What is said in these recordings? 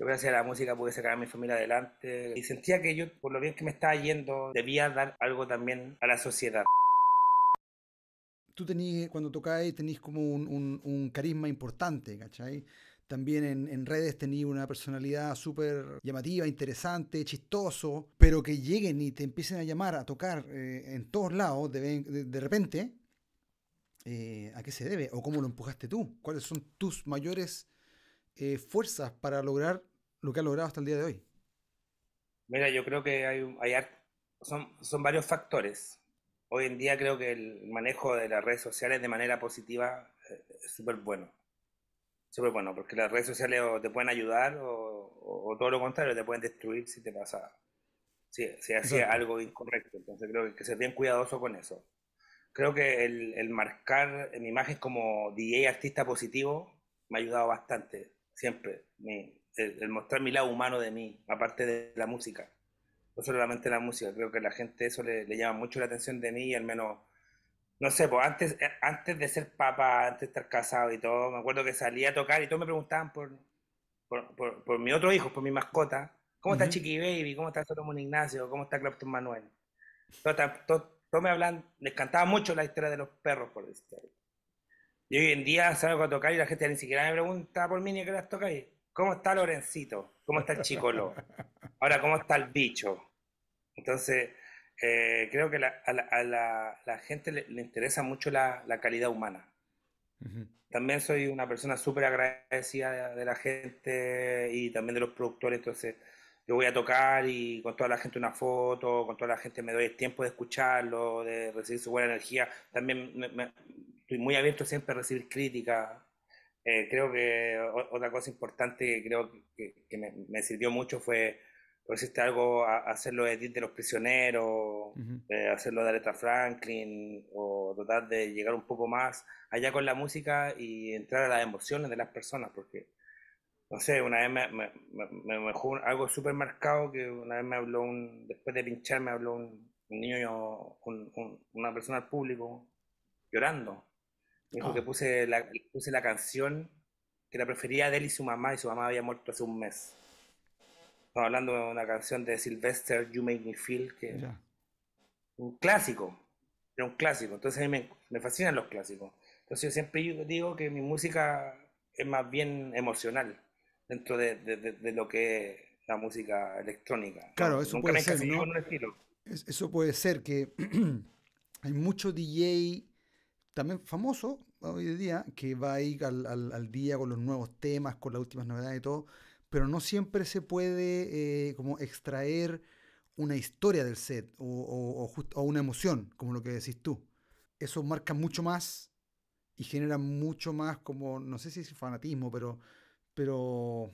que gracias a la música pude sacar a mi familia adelante y sentía que yo, por lo bien que me estaba yendo, debía dar algo también a la sociedad. Tú tenías, cuando tocáis, tenías como un, carisma importante, ¿cachai? También en, redes tenías una personalidad súper llamativa, interesante, chistoso, pero que lleguen y te empiecen a llamar a tocar eh, en todos lados de, de, repente, eh, ¿a qué se debe? ¿O cómo lo empujaste tú? ¿Cuáles son tus mayores eh, fuerzas para lograr lo que ha logrado hasta el día de hoy? Mira, yo creo que hay, son, son varios factores. Hoy en día creo que el manejo de las redes sociales de manera positiva eh, es súper bueno. Súper bueno, porque las redes sociales te pueden ayudar o, todo lo contrario, te pueden destruir si te pasa, si, si hacía algo incorrecto. Entonces creo que hay que ser bien cuidadoso con eso. Creo que el, marcar mi imagen como DJ artista positivo me ha ayudado bastante, siempre. Mi, el, mostrar mi lado humano de mí, aparte de la música. No solamente la música, creo que a la gente eso le, llama mucho la atención de mí al menos, no sé, pues antes, eh, antes de ser papá, antes de estar casado y todo, me acuerdo que salía a tocar y todos me preguntaban por, por, por, mi otro hijo, por mi mascota. ¿Cómo está Chiqui Baby? ¿Cómo está Solomon Ignacio? ¿Cómo está Clapton Manuel? Todos todo, me hablan, les cantaba mucho la historia de los perros, por decirlo. Y hoy en día salgo a tocar y la gente ni siquiera me pregunta por mí ni a qué las y... ¿Cómo está Lorencito? ¿Cómo está el chicolo? Ahora, ¿cómo está el bicho? Entonces, eh, creo que a, la, gente le, interesa mucho la, calidad humana. También soy una persona súper agradecida de, la gente y también de los productores, entonces yo voy a tocar y con toda la gente una foto, con toda la gente me doy el tiempo de escucharlo, de recibir su buena energía. También estoy muy abierto siempre a recibir críticas eh, creo que otra cosa importante que creo que, me, sirvió mucho fue, por algo, a, a hacer de los prisioneros, eh, hacerlo de Aretha Franklin, o tratar de llegar un poco más allá con la música y entrar a las emociones de las personas, porque, no sé, una vez me, me, algo súper marcado que una vez me habló un, después de pinchar me habló un, niño, una persona al público llorando dijo ah. que puse la, puse la canción que la prefería de él y su mamá, y su mamá había muerto hace un mes. hablando de una canción de Sylvester, You Make Me Feel, que un clásico, era un clásico. Entonces a mí me, fascinan los clásicos. Entonces yo siempre digo que mi música es más bien emocional dentro de, lo que es la música electrónica. Claro, eso puede ser, eso puede ser que hay mucho DJ también famoso hoy en día, que va a ir al, día con los nuevos temas, con las últimas novedades y todo, pero no siempre se puede eh, como extraer una historia del set o, o, una emoción, como lo que decís tú. Eso marca mucho más y genera mucho más como, no sé si es fanatismo, pero, pero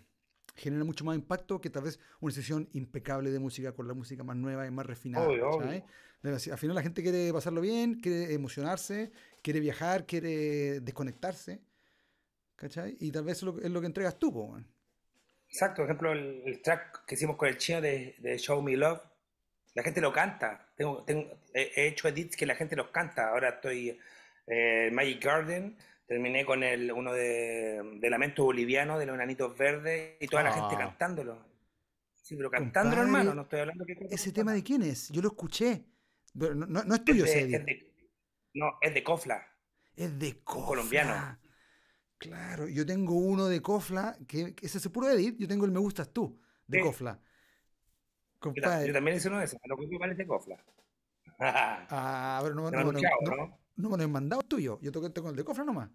genera mucho más impacto que tal vez una sesión impecable de música con la música más nueva y más refinada. Obvio, Al final la gente quiere pasarlo bien, quiere emocionarse, quiere viajar, quiere desconectarse. ¿Cachai? Y tal vez es lo, que entregas tú, Exacto, por ejemplo, el, track que hicimos con el chino de, Show Me Love, la gente lo canta. Tengo, he hecho edits que la gente los canta. Ahora estoy eh, en eh, Magic Garden, terminé con el, uno de, de Lamento Boliviano, de los Enanitos Verdes, y toda la gente ah. cantándolo. Sí, pero cantándolo, hermano, no estoy hablando que... ¿Ese tema de quién es? Yo lo escuché, no, es tuyo ese, No, es de Cofla. Es de Cofla. Colombiano. Claro, yo tengo uno de Cofla, que, ese se puro Edith, yo tengo el Me Gustas Tú, de Cofla. Yo, también hice uno de esos, lo que es de Cofla. ah, pero no, no, no, no, no me lo he mandado tuyo, yo toqué con el de cofre nomás.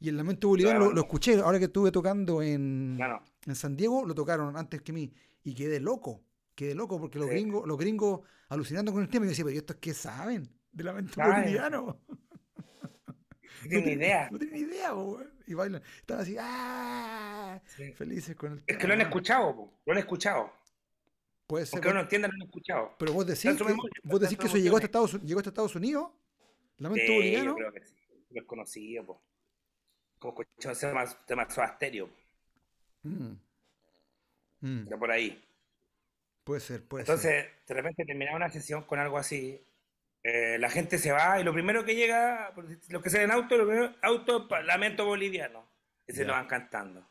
Y el Lamento Boliviano lo, escuché, ahora que estuve tocando en, en San Diego, lo tocaron antes que mí. Y quedé loco, quedé loco, porque los gringos, los gringos alucinando con el tema, yo decía, pero estos qué saben de Lamento Boliviano? No tienen idea. No tienen idea, Y bailan. Están así, ¡ah! Felices con el. Es que lo han escuchado, lo han escuchado. Puede ser. Porque uno entienda, lo han escuchado. Pero vos decís que, vos decís que eso llegó hasta llegó hasta Estados Unidos. Lamento sí, boliviano. Yo creo que sí. conocía, Como escucho ese tema, tema por ahí. Puede ser, puede Entonces, ser. Entonces, de repente terminaba una sesión con algo así. Eh, la gente se va y lo primero que llega, los que se en auto, lo primero, auto, lamento boliviano. Y se lo van cantando.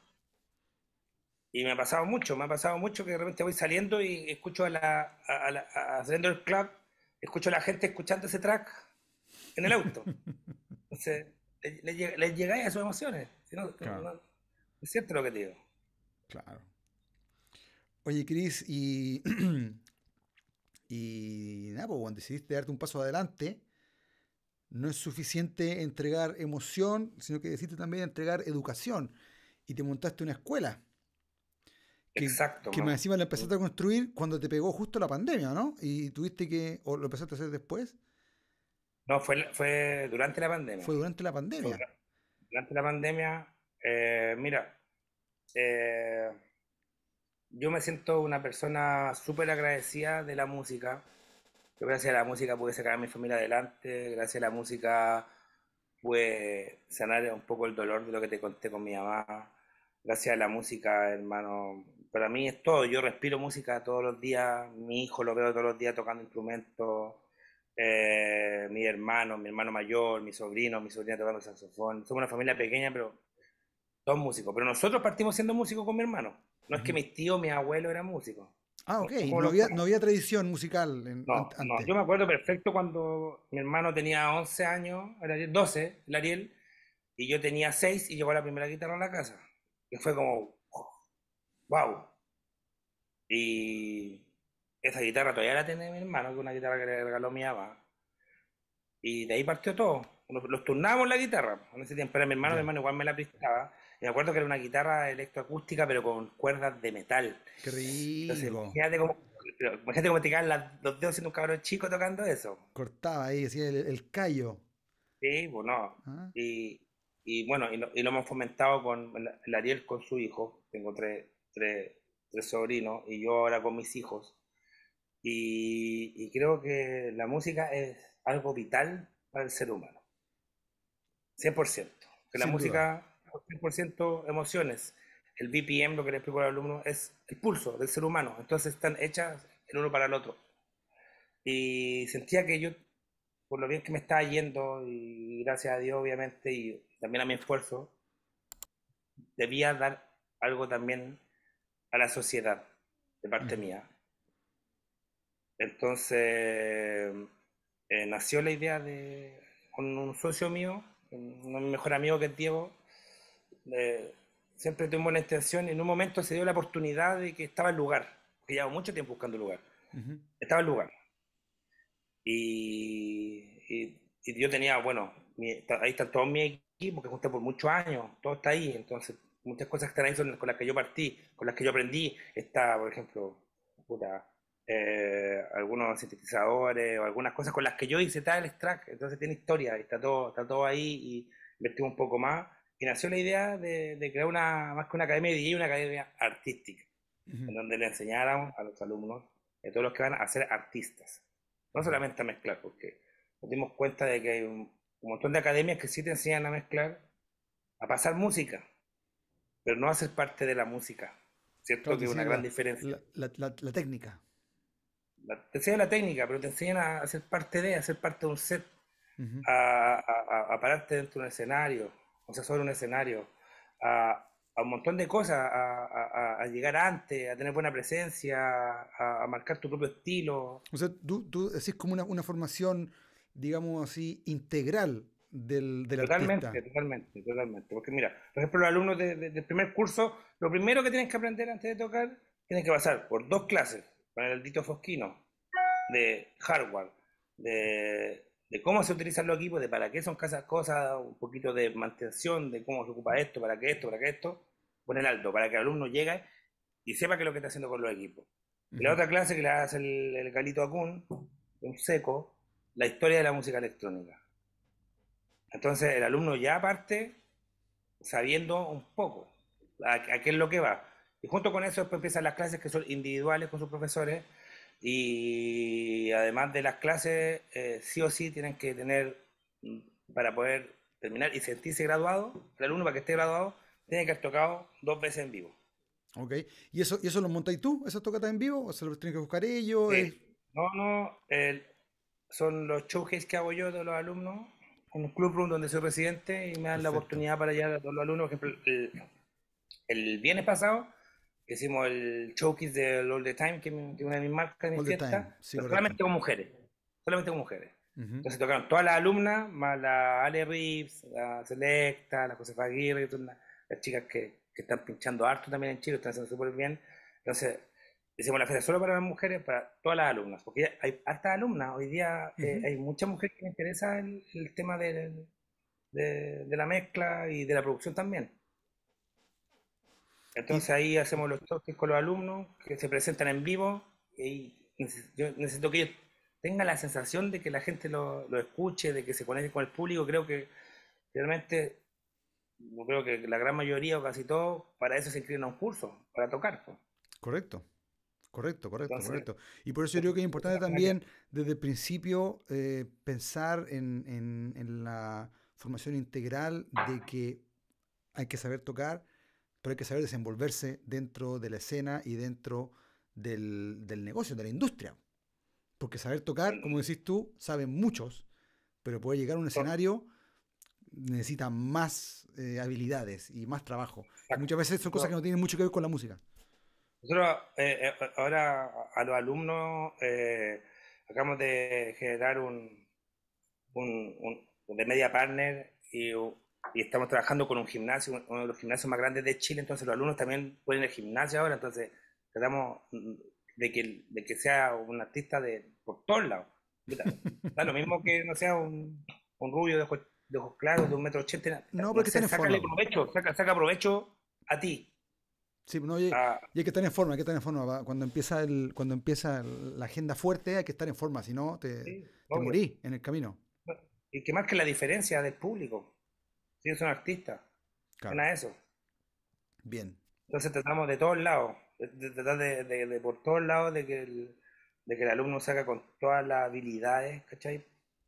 Y me ha pasado mucho, me ha pasado mucho que de repente voy saliendo y escucho a la, a, Club, escucho a la gente escuchando ese track en el auto. Entonces, les le, llegáis a sus emociones. Si no, es cierto lo que digo. Claro. Oye, Cris, y, y nada, cuando pues, decidiste darte un paso adelante, no es suficiente entregar emoción, sino que decidiste también entregar educación. Y te montaste una escuela. Exacto. Que me encima la empezaste a construir cuando te pegó justo la pandemia, ¿no? Y tuviste que, o lo empezaste a hacer después. No, fue, durante la pandemia. Fue durante la pandemia. durante la pandemia, eh, mira, eh, yo me siento una persona súper agradecida de la música. Yo gracias a la música pude sacar a mi familia adelante, gracias a la música pude sanar un poco el dolor de lo que te conté con mi mamá. Gracias a la música, hermano, para mí es todo. Yo respiro música todos los días, mi hijo lo veo todos los días tocando instrumentos. Eh, eh, mi hermano, mi hermano mayor, mi sobrino, mi sobrina tocando saxofón. Somos una familia pequeña, pero todos músicos. Pero nosotros partimos siendo músicos con mi hermano. No es que mis tíos, mi abuelo era músico. Ah, ok. No había, tradición musical. En, no, antes. yo me acuerdo perfecto cuando mi hermano tenía 11 años, 12, el Ariel, y yo tenía 6 y llevó la primera guitarra a la casa. que fue como, wow. Y esa guitarra todavía la tenía mi hermano, que una guitarra que le regaló mi y de ahí partió todo. los turnábamos la guitarra. En ese tiempo era mi hermano, de mi igual me la prestaba. Y me acuerdo que era una guitarra electroacústica, pero con cuerdas de metal. Qué rico. cómo, te caen los dedos siendo un cabrón chico tocando eso. Cortaba ahí, decía el, callo. Sí, pues ah. bueno. Y, bueno, y lo, hemos fomentado con el Ariel con su hijo. Tengo tres, tres, sobrinos y yo ahora con mis hijos. y creo que la música es algo vital para el ser humano. 100%. Que la música, 100% emociones. El BPM, lo que le explico al alumno, es el pulso del ser humano. Entonces están hechas el uno para el otro. Y sentía que yo, por lo bien que me estaba yendo, y gracias a Dios, obviamente, y también a mi esfuerzo, debía dar algo también a la sociedad, de parte mía. Entonces, eh, nació la idea de, con un socio mío, un mejor amigo que Diego, siempre tuvimos la intención, en un momento se dio la oportunidad de que estaba el lugar, que llevaba mucho tiempo buscando el lugar, estaba el lugar. Y, yo tenía, bueno, ahí está todo mi equipo que junté por muchos años, todo está ahí, entonces muchas cosas que están ahí con las que yo partí, con las que yo aprendí, está, por ejemplo, puta, eh, algunos sintetizadores o algunas cosas con las que yo hice tal track. Entonces tiene historia, está todo, está todo ahí y vestimos un poco más. Y nació la idea de, crear una, más que una academia de una academia artística, en donde le enseñáramos a los alumnos, a eh, todos los que van a ser artistas. No solamente a mezclar, porque nos dimos cuenta de que hay un, montón de academias que sí te enseñan a mezclar, a pasar música, pero no a ser parte de la música. ¿Cierto? una gran diferencia. la técnica te enseñan la técnica, pero te enseñan a, hacer ser parte de, a ser parte de un set, a, pararte dentro de un escenario, o sea, sobre un escenario, a, un montón de cosas, a, llegar antes, a tener buena presencia, a, marcar tu propio estilo. O sea, tú, tú decís como una, una formación, digamos así, integral del, del totalmente, artista. Totalmente, totalmente. Porque mira, por ejemplo, los alumnos del primer curso, lo primero que tienes que aprender antes de tocar, tienen que pasar por dos clases con el dito Fosquino, de hardware, de, cómo se utilizan los equipos, de para qué son esas cosas, un poquito de mantención, de cómo se ocupa esto, para qué esto, para qué esto, el alto, para que el alumno llegue y sepa qué es lo que está haciendo con los equipos. Y la otra clase que le hace el, el un seco, la historia de la música electrónica. Entonces el alumno ya parte sabiendo un poco a qué es lo que va y junto con eso después empiezan las clases que son individuales con sus profesores y además de las clases, eh, sí o sí tienen que tener, mm, para poder terminar y sentirse graduado, el alumno para que esté graduado, tiene que haber tocado dos veces en vivo. Ok, ¿y eso, y eso lo montáis tú, ¿Eso toca tocatas en vivo? ¿O se lo tienen que buscar ellos? No, no, son los showcase que hago yo de los alumnos, en un club room donde soy presidente y me dan la oportunidad para llegar a todos los alumnos, por ejemplo, el, el viernes pasado hicimos el showcase de All the Time, que es una de mis marcas de fiesta, solamente con mujeres. Solamente con mujeres. Entonces tocaron todas las alumnas, más la Ale Reeves, la Selecta, la Josefa Aguirre, las chicas que, están pinchando harto también en Chile, están haciendo súper bien. Entonces hicimos la fiesta solo para las mujeres, para todas las alumnas, porque hay hasta alumnas. Hoy día eh, hay muchas mujeres que me interesa el, tema de la mezcla y de la producción también. Entonces ahí hacemos los toques con los alumnos que se presentan en vivo y yo necesito que ellos tengan la sensación de que la gente lo, escuche, de que se conecte con el público. Creo que realmente, yo creo que la gran mayoría o casi todos, para eso se inscriben a un curso, para tocar. Pues. Correcto. Correcto, correcto, correcto. Y por eso yo creo que es importante también desde el principio eh, pensar en la formación integral de que hay que saber tocar, pero hay que saber desenvolverse dentro de la escena y dentro del, del negocio, de la industria. Porque saber tocar, como decís tú, saben muchos, pero poder llegar a un escenario necesita más eh, habilidades y más trabajo. muchas veces son cosas que no tienen mucho que ver con la música. Nosotros eh, eh, ahora a los alumnos acabamos de generar un, un, un, de media partner y un, y estamos trabajando con un gimnasio, uno de los gimnasios más grandes de Chile, entonces los alumnos también pueden ir al gimnasio ahora, entonces tratamos mm, de que, que sea un artista de por todos lados. lo mismo que no sea un, rubio de ojos, claros, de un metro ochenta. No, porque no provecho, saca, saca, provecho a ti. Sí, no, y, hay ah. que estar en forma, hay que estar en forma. Cuando empieza el, cuando empieza la agenda fuerte, hay que estar en forma, si no te, te morís en el camino. Y que más que la diferencia del público. Si es un artista Claro. eso. Bien. Entonces tratamos de todos lados, de tratar de, por todos lados de que, el, de que el alumno salga con todas las habilidades, ¿cachai?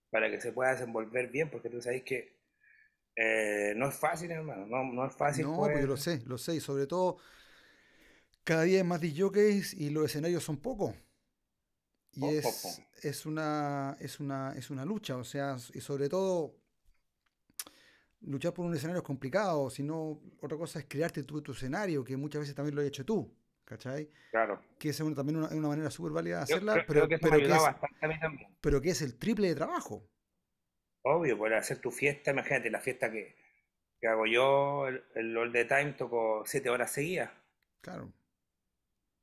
Para que se pueda desenvolver bien, porque tú sabes que eh, no es fácil, hermano, no, no es fácil. No, pues. Pues yo lo sé, lo sé, y sobre todo cada día hay más es y los escenarios son pocos. Y es, una, es, una, es una lucha, o sea, y sobre todo luchar por un escenario es complicado, sino otra cosa es crearte tu, tu escenario, que muchas veces también lo has hecho tú, ¿cachai? Claro. Que es también una, una manera súper válida de hacerla, pero, que es, el triple de trabajo. Obvio, poder hacer tu fiesta, imagínate, la fiesta que, hago yo, el, el All the Time tocó siete horas seguidas. Claro.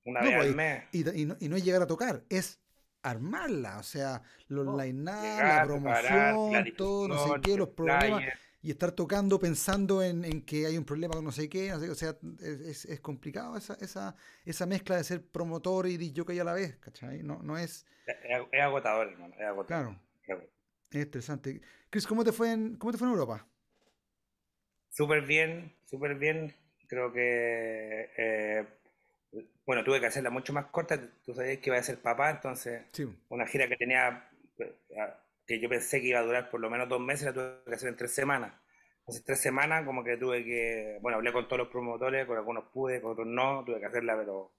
Una vez al pues, mes. Y, no, y no es llegar a tocar, es armarla, o sea, los oh, la promoción, todo, no sé qué, los problemas y estar tocando pensando en, que hay un problema con no sé qué, o sea, es, complicado esa, esa, mezcla de ser promotor y ya a la vez, ¿cachai? No, no es... Es agotador, hermano, es agotador. Claro. Es, interesante. Chris, ¿cómo te fue en, cómo te fue en Europa? Súper bien, súper bien. Creo que... Eh, bueno, tuve que hacerla mucho más corta, tú sabías que iba a ser papá, entonces sí. una gira que tenía eh, que yo pensé que iba a durar por lo menos dos meses, la tuve que hacer en tres semanas. Entonces, tres semanas como que tuve que, bueno, hablé con todos los promotores, con algunos pude, con otros no, tuve que hacerla, pero,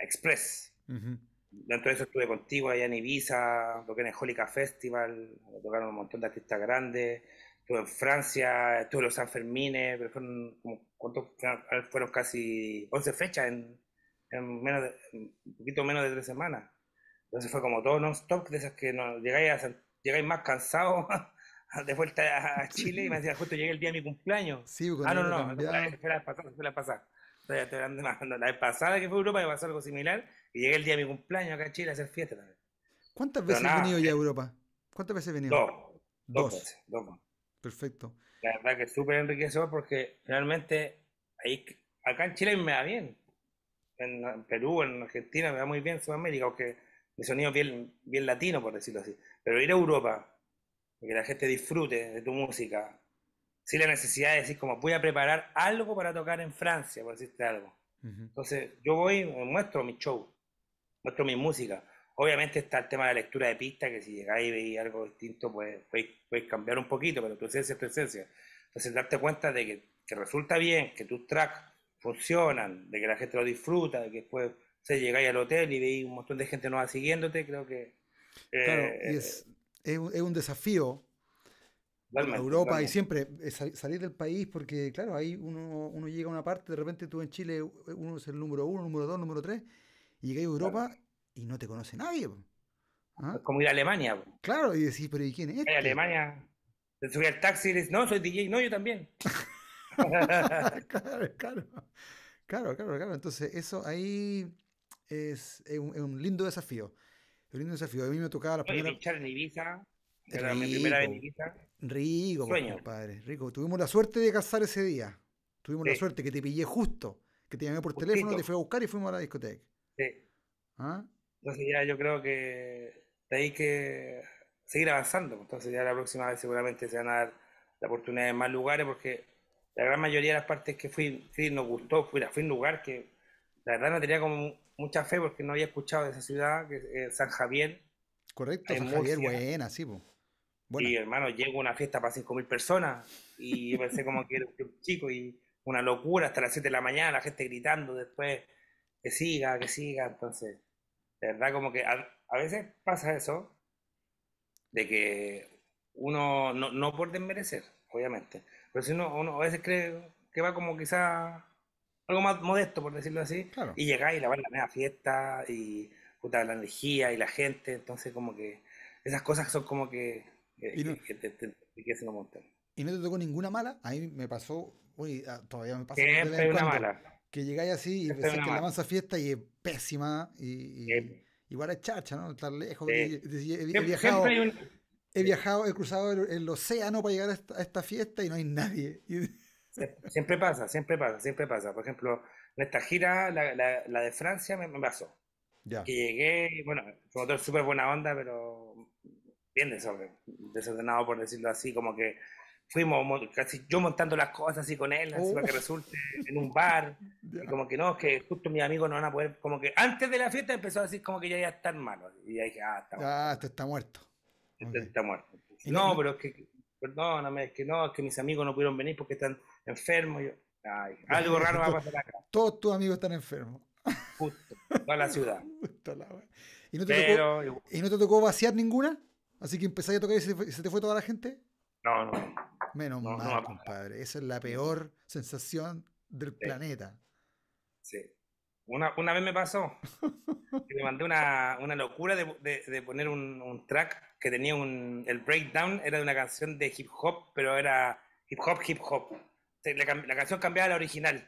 express. Dentro de eso estuve contigo allá en Ibiza, toqué en el Jolica Festival, tocaron un montón de artistas grandes, estuve en Francia, estuve en los San Fermines, pero fueron, como, ah, fueron casi 11 fechas en, menos un poquito menos de tres semanas. Entonces fue como todo non-stop, de esas que no, llegáis a llegáis más cansados de vuelta a Chile y me decía, justo llegué el día de mi cumpleaños. Sí, pues, ah, no, no, no, la pasada, la pasada. la vez pasada que fue a Europa me pasó algo similar y llegué el día de mi cumpleaños acá en Chile a hacer fiesta también. ¿Cuántas veces has venido ya a eh, Europa? ¿Cuántas veces has venido? Dos. Dos. Dos. Perfecto. La verdad que es súper enriquecedor porque finalmente ahí, acá en Chile me va bien. En Perú, en Argentina me va muy bien, en Sudamérica, porque de sonido bien, bien latino, por decirlo así. Pero ir a Europa, que la gente disfrute de tu música, sin la necesidad de decir, como voy a preparar algo para tocar en Francia, por decirte algo. Entonces, yo voy, muestro mi show, muestro mi música. Obviamente está el tema de la lectura de pista, que si llegáis y veis algo distinto, pues puedes cambiar un poquito, pero tu esencia es tu esencia. Entonces, darte cuenta de que, que resulta bien, que tus tracks funcionan, de que la gente lo disfruta, de que después se llegáis al hotel y veis un montón de gente nueva siguiéndote, creo que... claro, eh, es, es, un desafío. Europa y siempre eh, salir del país porque, claro, ahí uno, llega a una parte, de repente tú en Chile, uno es el número uno, número dos, número tres, y llegáis a Europa y no te conoce nadie. ¿ah? Es Como ir a Alemania. Claro, y decís, pero ¿y quién es? Este? Alemania. Te subí al taxi y dices, no, soy DJ, no, yo también. claro, claro. Claro, claro, claro. Entonces, eso ahí es, un, lindo desafío. un lindo desafío. A mí me tocaba la primera... en Ibiza. Era rico, mi primera vez Rico, Rico. Tuvimos la suerte de casar ese día. Tuvimos la suerte que te pillé justo. Que te llamé por teléfono, te fui a buscar y fuimos a la discoteca. Sí. ¿Ah? Entonces ya yo creo que hay que seguir avanzando. Entonces ya la próxima vez seguramente se van a dar la oportunidad en más lugares porque la gran mayoría de las partes que fui, sí, nos gustó, fui, fui a un lugar que la verdad no tenía como mucha fe porque no había escuchado de esa ciudad, que eh, San Javier. Correcto, San Javier, buena, sí, Y hermano, llego una fiesta para 5.000 personas y pensé como que era un chico y una locura hasta las 7 de la mañana, la gente gritando después que siga, que siga. Entonces, verdad, como que a, veces pasa eso, de que uno, no, no por desmerecer, obviamente, pero si uno, uno a veces cree que va como quizá algo más modesto, por decirlo así. Y llegáis y la la media fiesta y puta, la energía y la gente. Entonces, como que esas cosas son como que, y no, te, tocó ninguna mala? A mí me pasó, uy, ah, todavía me pasa. una mala. Que llegáis así y pensáis que la esa fiesta y es pésima. Y, igual es chacha, ¿no? Estar lejos. he, viajado. He cruzado el, océano para llegar a esta, a esta, fiesta y no hay nadie. Siempre, pasa, siempre pasa, siempre pasa. Por ejemplo, en esta gira, la, la, de Francia, me, pasó. Ya. llegué, bueno, fue súper buena onda, pero bien desordenado, por decirlo así, como que fuimos casi yo montando las cosas así con él, así para que oh. resulte en un bar, y como que no, es que justo mis amigos no van a poder, como que antes de la fiesta empezó así, como que ya iba a estar malo, y ahí dije, ah, está muerto. Ah, está muerto. Este está muerto. Este no, no, pero es que perdóname, es que no, es que mis amigos no pudieron venir porque están enfermos. ay, algo raro va a pasar acá. Todos tus amigos están enfermos. Justo, a la ciudad. Justo la ¿Y, no te tocó, ¿Y no te tocó vaciar ninguna? Así que empezaste a tocar y se, te fue toda la gente. No, no. Menos mal, compadre. Esa es la peor sensación del planeta. Sí. Una, vez me pasó. que me mandé una, locura de, poner un, track que tenía un. El breakdown era de una canción de hip hop, pero era hip hop, hip hop. La, canción cambiaba a la original.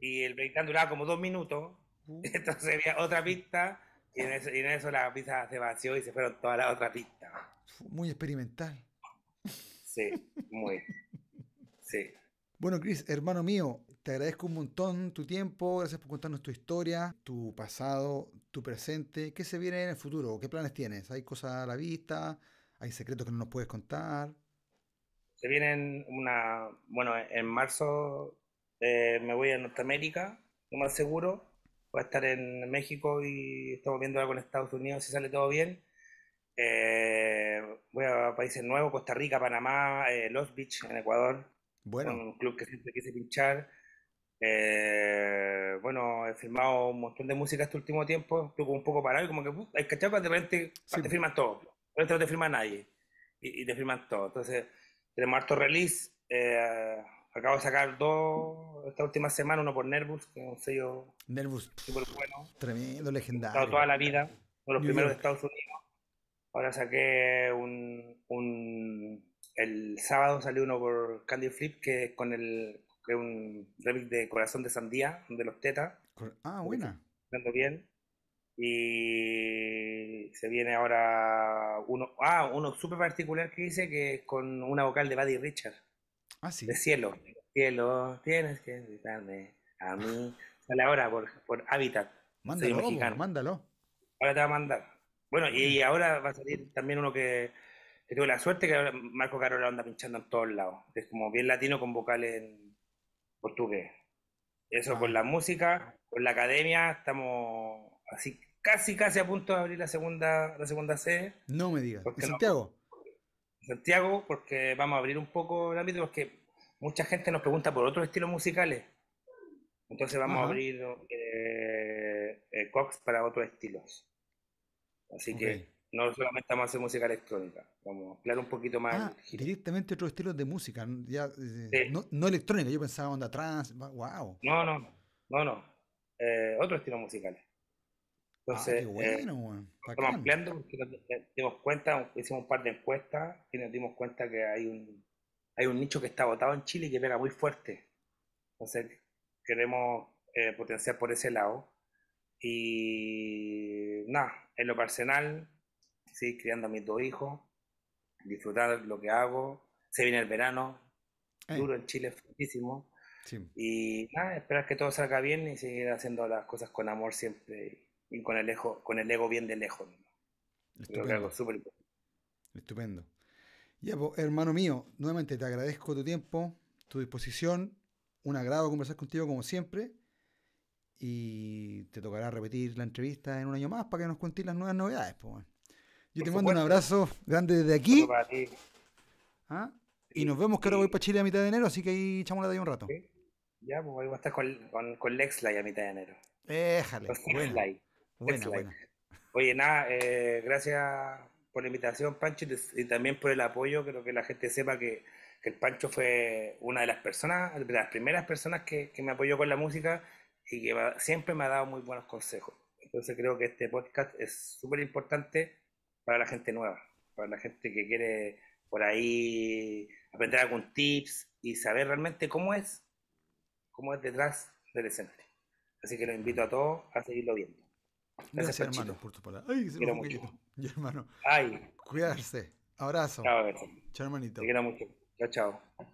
Y el breakdown duraba como dos minutos. Uh. Entonces había otra pista. Y en, eso, y la pista se vació y se fueron todas las otras pistas. Muy experimental. Sí, muy. Sí. Bueno, Chris, hermano mío, te agradezco un montón tu tiempo, gracias por contarnos tu historia, tu pasado, tu presente, qué se viene en el futuro, qué planes tienes. ¿Hay cosas a la vista? ¿Hay secretos que no nos puedes contar? Se vienen una, bueno, en marzo eh, me voy a Norteamérica, no más seguro. Voy a estar en México y estamos viendo algo en Estados Unidos si sale todo bien. Eh, voy a países nuevos, Costa Rica, Panamá, eh, Los Beach en Ecuador. Bueno. Un club que siempre quise pinchar. Eh, bueno, he firmado un montón de música este último tiempo, un poco parado como que, hay cachapas pues, de repente te firman todo, de repente no te firma nadie y, te firman todo. Entonces, tenemos harto release, eh, acabo de sacar dos esta última semana, uno por Nervous, que es un sello Nervous, bueno, tremendo, legendario. toda la vida, uno de los primeros de Estados Unidos. Ahora saqué un, el sábado salió uno por Candy Flip que es con el un remix de Corazón de Sandía, de los Tetas. Ah, buena. Dando bien. Y se viene ahora uno, ah, uno súper particular que dice que es con una vocal de Buddy Richard. Ah, sí. De cielo. Cielo, tienes que invitarme a mí. Sale ahora por, por Habitat. Mándalo, mándalo. Ahora te va a mandar. Bueno, y, ahora va a salir también uno que, tengo la suerte que Marco Marco Carola anda pinchando en todos lados. Es como bien latino con vocales en, portugués. Eso por ah. la música, con la academia, estamos así casi, casi a punto de abrir la segunda, la segunda sede. No me digas. Santiago? Santiago, porque vamos a abrir un poco el ámbito, porque mucha gente nos pregunta por otros estilos musicales. Entonces vamos a abrir eh, eh, Cox para otros estilos. Así que no solamente vamos a hacer música electrónica, vamos a ampliar un poquito más. Ah, directamente otro estilo de música, eh, no, electrónica, yo pensaba onda trans, wow. No, no, no, no. Eh, otros estilos musicales. Entonces, ah, estamos eh, ampliando porque nos eh, dimos cuenta, hicimos un par de encuestas y nos dimos cuenta que hay un, hay un nicho que está agotado en Chile y que pega muy fuerte. Entonces, queremos potenciar por ese lado. Y nada, en lo personal, ¿sí? criando a mis dos hijos, disfrutar lo que hago. Se viene el verano, duro en Chile, fuertísimo. Y nada, esperar que todo salga bien y seguir haciendo las cosas con amor siempre y con el, ego, con el ego bien de lejos. Estupendo. Estupendo. Ya, pues, hermano mío, nuevamente te agradezco tu tiempo, tu disposición. Un agrado conversar contigo como siempre. Y te tocará repetir la entrevista en un año más para que nos cuentes las nuevas novedades, pues. Yo te mando un abrazo grande desde aquí. ¿Ah? y nos vemos que ahora voy para Chile a mitad de enero, así que ahí echamos la de un rato. Ya, pues voy a estar con, con, a mitad de enero. Déjale. Buena, Oye, nada, eh, gracias por la invitación, Pancho, y, también por el apoyo. Creo que la gente sepa que, el Pancho fue una de las personas, de las primeras personas que, que me apoyó con la música y que siempre me ha dado muy buenos consejos. Entonces creo que este podcast es súper importante para la gente nueva, para la gente que quiere por ahí aprender algún tips y saber realmente cómo es, cómo es detrás del escenario. Así que los invito a todos a seguirlo viendo. Gracias, Gracias hermano, por tu palabra. Ay, se me Y hermano. Ay. Cuidarse. Abrazo. Chao, Chao hermanito. Te quiero mucho. Chao, chao.